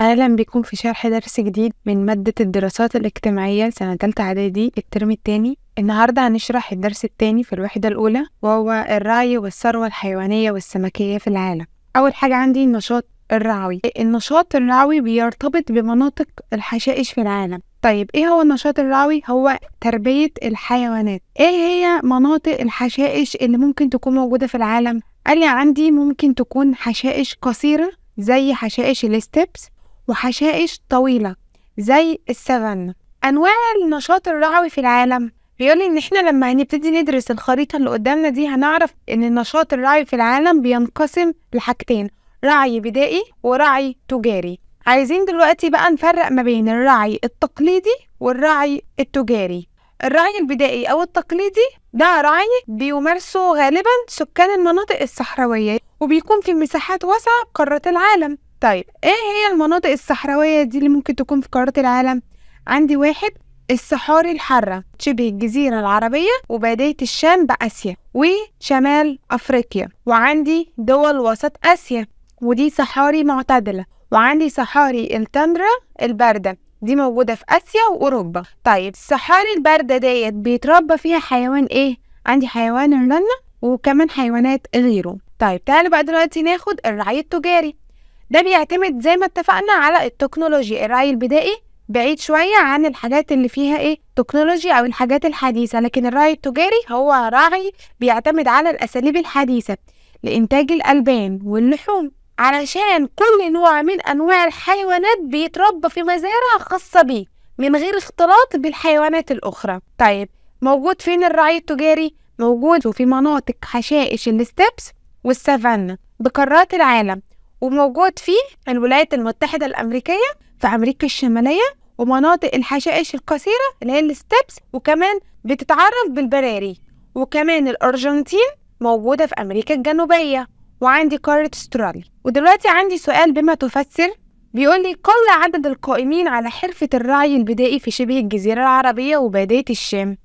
أهلا بكم في شرح درس جديد من مادة الدراسات الاجتماعية سنة تالتة إعدادي الترم التاني النهاردة هنشرح الدرس التاني في الوحدة الأولى وهو الرعي والثروة الحيوانية والسمكية في العالم أول حاجة عندي النشاط الرعوي النشاط الرعوي بيرتبط بمناطق الحشائش في العالم طيب ايه هو النشاط الرعوي هو تربية الحيوانات ايه هي مناطق الحشائش اللي ممكن تكون موجودة في العالم قال لي عندي ممكن تكون حشائش قصيرة زي حشائش الستبس وحشائش طويلة زي السفن انواع النشاط الرعوي في العالم بيقول ان احنا لما هنبتدي ندرس الخريطة اللي قدامنا دي هنعرف ان النشاط الرعوي في العالم بينقسم لحاجتين رعي بدائي ورعي تجاري عايزين دلوقتي بقى نفرق ما بين الرعي التقليدي والرعي التجاري الرعي البدائي أو التقليدي ده رعي بيمارسه غالبا سكان المناطق الصحراوية وبيكون في مساحات واسعة قارة العالم طيب ايه هي المناطق الصحراوية دي اللي ممكن تكون في قارة العالم؟ عندي واحد الصحاري الحارة شبه الجزيرة العربية وبادية الشام بآسيا وشمال أفريقيا وعندي دول وسط آسيا ودي صحاري معتدلة وعندي صحاري التندرا الباردة دي موجودة في آسيا وأوروبا طيب الصحاري الباردة ديت بيتربى فيها حيوان إيه؟ عندي حيوان الرنة وكمان حيوانات غيره طيب تعالوا بقى دلوقتي ناخد الرعي التجاري ده بيعتمد زي ما اتفقنا على التكنولوجيا الرعي البدائي بعيد شوية عن الحاجات اللي فيها ايه تكنولوجيا او الحاجات الحديثة لكن الرعي التجاري هو رعي بيعتمد على الاساليب الحديثة لانتاج الالبان واللحوم علشان كل نوع من أنواع الحيوانات بيتربى في مزارع خاصة بيه من غير اختلاط بالحيوانات الأخرى طيب موجود فين الرعي التجاري؟ موجود في مناطق حشائش الستبس والسافانا بقارات العالم وموجود في الولايات المتحدة الأمريكية في أمريكا الشمالية ومناطق الحشائش القصيرة اللي هي الستبس وكمان بتتعرف بالبراري وكمان الأرجنتين موجودة في أمريكا الجنوبية وعندي قارة استراليا ودلوقتي عندي سؤال بما تفسر بيقول لي قل عدد القائمين على حرفة الرعي البدائي في شبه الجزيرة العربية وبادية الشام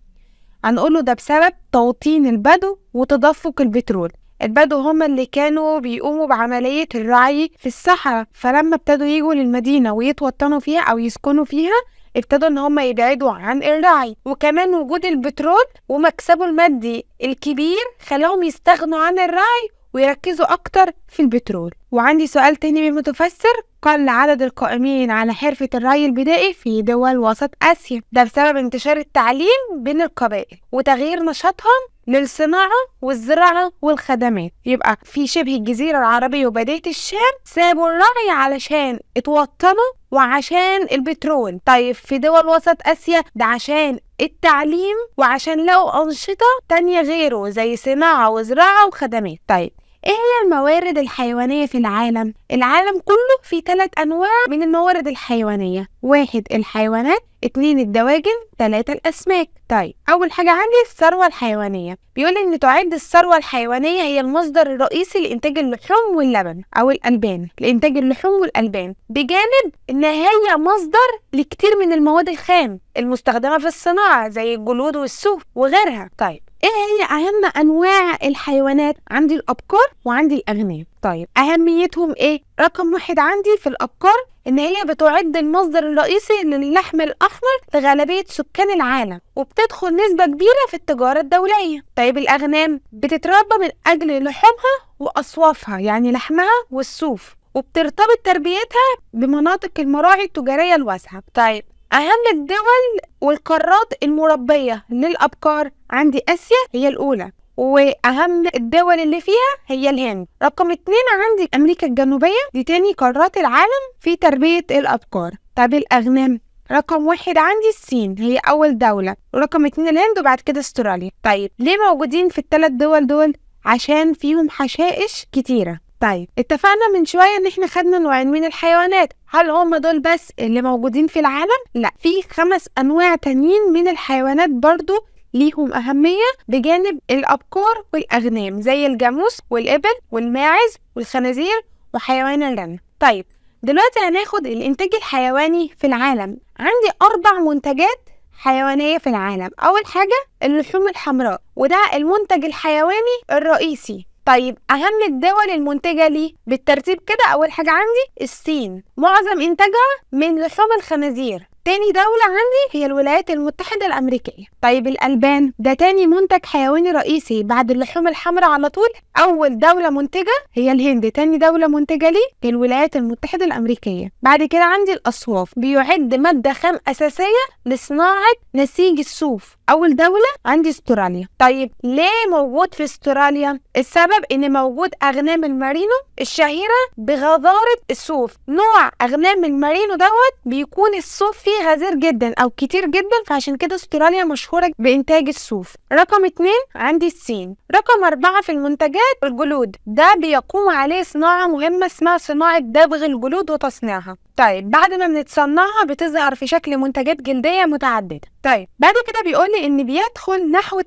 هنقوله ده بسبب توطين البدو وتدفق البترول البدو هما اللي كانوا بيقوموا بعملية الرعي في الصحراء فلما ابتدوا يجوا للمدينة ويتوطنوا فيها أو يسكنوا فيها ابتدوا ان هم يبعدوا عن الرعي وكمان وجود البترول ومكسبه المادي الكبير خلاهم يستغنوا عن الرعي ويركزوا أكتر في البترول وعندي سؤال تاني متفسر قل عدد القائمين على حرفة الري البدائي في دول وسط آسيا ده بسبب انتشار التعليم بين القبائل وتغيير نشاطهم للصناعة والزراعة والخدمات يبقى في شبه الجزيرة العربية وبداية الشام سابوا الرعي علشان اتوطنوا وعشان البترول طيب في دول وسط آسيا ده عشان التعليم وعشان لقوا أنشطة تانية غيره زي صناعة وزراعة وخدمات طيب ايه هي الموارد الحيوانية في العالم؟ العالم كله فيه ثلاث انواع من الموارد الحيوانية واحد الحيوانات اتنين الدواجن تلاتة الأسماك طيب أول حاجة عندي الثروة الحيوانية بيقول إن تعد الثروة الحيوانية هي المصدر الرئيسي لإنتاج اللحوم واللبن أو الألبان لإنتاج اللحوم والألبان بجانب إن هي مصدر لكتير من المواد الخام المستخدمة في الصناعة زي الجلود والسوف وغيرها طيب ايه هي اهم انواع الحيوانات عندي الابقار وعندي الاغنام طيب اهميتهم ايه رقم واحد عندي في الابقار ان هي بتعد المصدر الرئيسي للحم الاحمر لغالبيه سكان العالم وبتدخل نسبه كبيره في التجاره الدوليه طيب الاغنام بتتربى من اجل لحومها واصوافها يعني لحمها والصوف وبترتبط تربيتها بمناطق المراعي التجارية الواسعة طيب أهم الدول والقارات المربية للأبقار عندي آسيا هي الأولى واهم الدول اللي فيها هي الهند رقم اتنين عندي امريكا الجنوبيه دي تاني قارات العالم في تربيه الابقار طب الاغنام رقم واحد عندي الصين هي اول دوله ورقم اتنين الهند وبعد كده استراليا طيب ليه موجودين في الثلاث دول دول عشان فيهم حشائش كتيره طيب اتفقنا من شويه ان احنا خدنا نوعين من الحيوانات هل هم دول بس اللي موجودين في العالم لا في خمس انواع تانيين من الحيوانات برضو ليهم أهمية بجانب الأبقار والأغنام زي الجاموس والإبل والماعز والخنازير وحيوان الرن طيب دلوقتي هناخد الإنتاج الحيواني في العالم عندي أربع منتجات حيوانية في العالم أول حاجة اللحوم الحمراء وده المنتج الحيواني الرئيسي طيب أهم الدول المنتجة ليه بالترتيب كده أول حاجة عندي الصين معظم إنتاجها من لحوم الخنازير تاني دولة عندي هي الولايات المتحدة الأمريكية طيب الألبان ده تاني منتج حيواني رئيسي بعد اللحوم الحمراء على طول أول دولة منتجة هي الهند تاني دولة منتجة ليه الولايات المتحدة الأمريكية بعد كده عندي الأصواف بيعد مادة خام أساسية لصناعة نسيج الصوف أول دولة عندي استراليا طيب ليه موجود في استراليا؟ السبب إن موجود أغنام المارينو الشهيرة بغزارة الصوف نوع أغنام المارينو دوت بيكون الصوف فيه غزير جدا أو كتير جدا فعشان كده استراليا مشهورة بإنتاج الصوف رقم اتنين عندي الصين رقم أربعة في المنتجات الجلود ده بيقوم عليه صناعة مهمة اسمها صناعة دبغ الجلود وتصنيعها طيب بعد ما بنتصنعها بتظهر في شكل منتجات جلدية متعددة طيب بعد كده بيقول ان بيدخل نحو 8%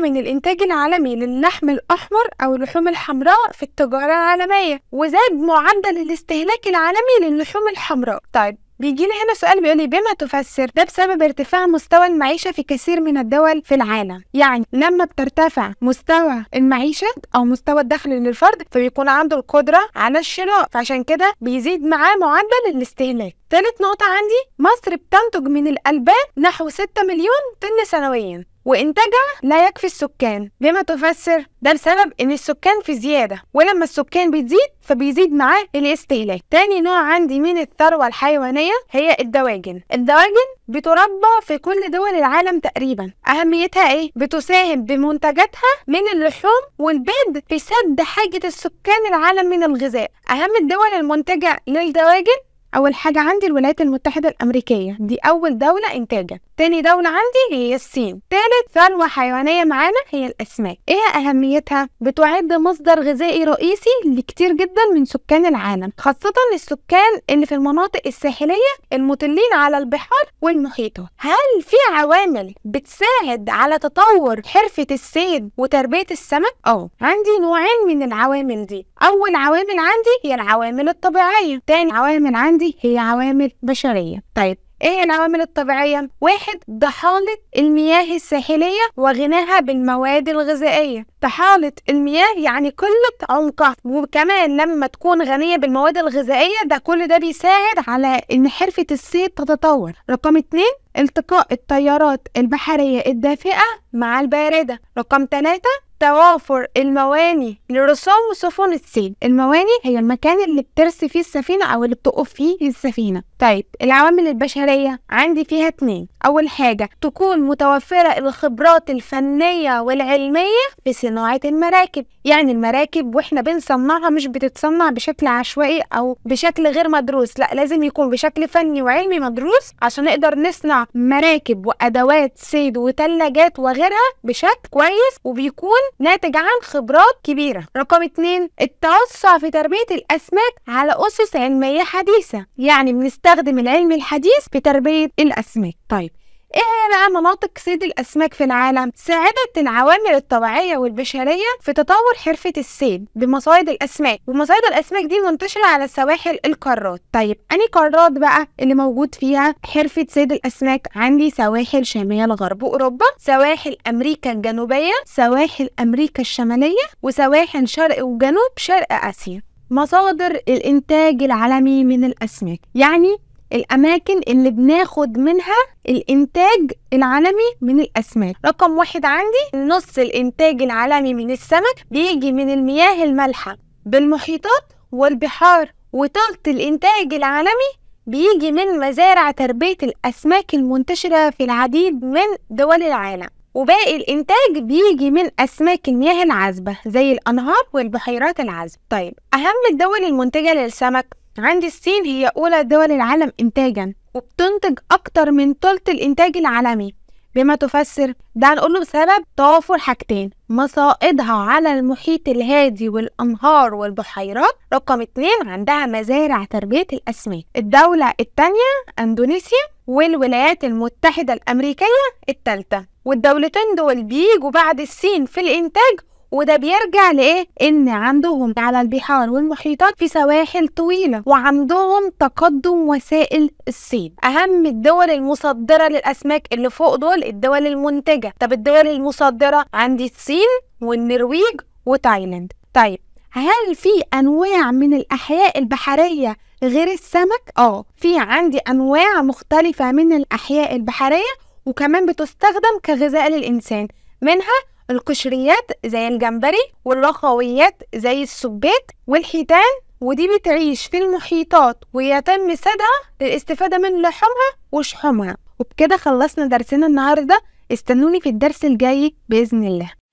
من الإنتاج العالمي للحم الأحمر أو اللحوم الحمراء في التجارة العالمية وزاد معدل الاستهلاك العالمي للحوم الحمراء طيب بيجي لي هنا سؤال بيقول لي بما تفسر ده بسبب ارتفاع مستوى المعيشة في كثير من الدول في العالم يعني لما بترتفع مستوى المعيشة أو مستوى الدخل للفرد فبيكون عنده القدرة على الشراء فعشان كده بيزيد معاه معدل الاستهلاك تالت نقطة عندي مصر بتنتج من الألبان نحو 6 مليون طن سنويا وإنتاجها لا يكفي السكان لما تفسر ده بسبب إن السكان في زيادة ولما السكان بتزيد فبيزيد معاه الاستهلاك تاني نوع عندي من الثروة الحيوانية هي الدواجن الدواجن بتربى في كل دول العالم تقريبا أهميتها إيه؟ بتساهم بمنتجاتها من اللحوم والبيض في سد حاجة السكان العالم من الغذاء أهم الدول المنتجة للدواجن أول حاجة عندي الولايات المتحدة الأمريكية دي أول دولة إنتاجا تاني دولة عندي هي الصين تالت ثروة حيوانية معانا هي الأسماك إيه أهميتها؟ بتعد مصدر غذائي رئيسي لكتير جدا من سكان العالم خاصة للسكان اللي في المناطق الساحلية المطلين على البحار والمحيطات هل في عوامل بتساعد على تطور حرفة الصيد وتربية السمك؟ اه عندي نوعين من العوامل دي اول عوامل عندي هي العوامل الطبيعيه تاني عوامل عندي هي عوامل بشريه طيب ايه العوامل الطبيعية؟ واحد ضحالة المياه الساحلية وغناها بالمواد الغذائية ضحالة المياه يعني قلة عمقها وكمان لما تكون غنية بالمواد الغذائية ده كل ده بيساعد على ان حرفة الصيد تتطور رقم اتنين التقاء التيارات البحرية الدافئة مع الباردة رقم ثلاثة توافر المواني لرسوم سفن السيل المواني هي المكان اللي بترسي فيه السفينة أو اللي بتقف فيه السفينة طيب العوامل البشرية عندي فيها اتنين أول حاجة تكون متوفرة الخبرات الفنية والعلمية في صناعة المراكب يعني المراكب وإحنا بنصنعها مش بتتصنع بشكل عشوائي أو بشكل غير مدروس لا لازم يكون بشكل فني وعلمي مدروس عشان نقدر نصنع مراكب وأدوات صيد وثلاجات وغيرها بشكل كويس وبيكون ناتج عن خبرات كبيرة رقم 2 التوسع في تربية الأسماك على أسس علمية حديثة يعني بنستخدم العلم الحديث في تربية الأسماك طيب ايه هي بقى مناطق صيد الاسماك في العالم ساعدت العوامل الطبيعيه والبشريه في تطور حرفه الصيد بمصايد الاسماك ومصايد الاسماك دي منتشره على سواحل القارات طيب اني قارات بقى اللي موجود فيها حرفه صيد الاسماك عندي سواحل شمال غرب اوروبا سواحل امريكا الجنوبيه سواحل امريكا الشماليه وسواحل شرق وجنوب شرق اسيا مصادر الانتاج العالمي من الاسماك يعني الأماكن اللي بناخد منها الإنتاج العالمي من الأسماك رقم واحد عندي نص الإنتاج العالمي من السمك بيجي من المياه المالحة بالمحيطات والبحار وثلث الإنتاج العالمي بيجي من مزارع تربية الأسماك المنتشرة في العديد من دول العالم وباقي الإنتاج بيجي من أسماك المياه العذبة زي الأنهار والبحيرات العذبة طيب أهم الدول المنتجة للسمك عندي الصين هي أولى دول العالم إنتاجا وبتنتج أكتر من تلت الإنتاج العالمي بما تفسر ده نقوله بسبب توافر حاجتين مصائدها على المحيط الهادي والأنهار والبحيرات رقم اتنين عندها مزارع تربية الأسماك الدولة التانية أندونيسيا والولايات المتحدة الأمريكية التالتة والدولتين دول بيجوا بعد الصين في الإنتاج وده بيرجع لإيه؟ إن عندهم على البحار والمحيطات في سواحل طويلة وعندهم تقدم وسائل الصيد أهم الدول المصدرة للأسماك اللي فوق دول الدول المنتجة طب الدول المصدرة عندي الصين والنرويج وتايلاند طيب هل في انواع من الاحياء البحريه غير السمك اه في عندي انواع مختلفه من الاحياء البحريه وكمان بتستخدم كغذاء للانسان منها القشريات زي الجمبري والرخويات زي السبيت والحيتان ودي بتعيش في المحيطات ويتم سدها للاستفادة من لحمها وشحومها وبكده خلصنا درسنا النهاردة استنوني في الدرس الجاي بإذن الله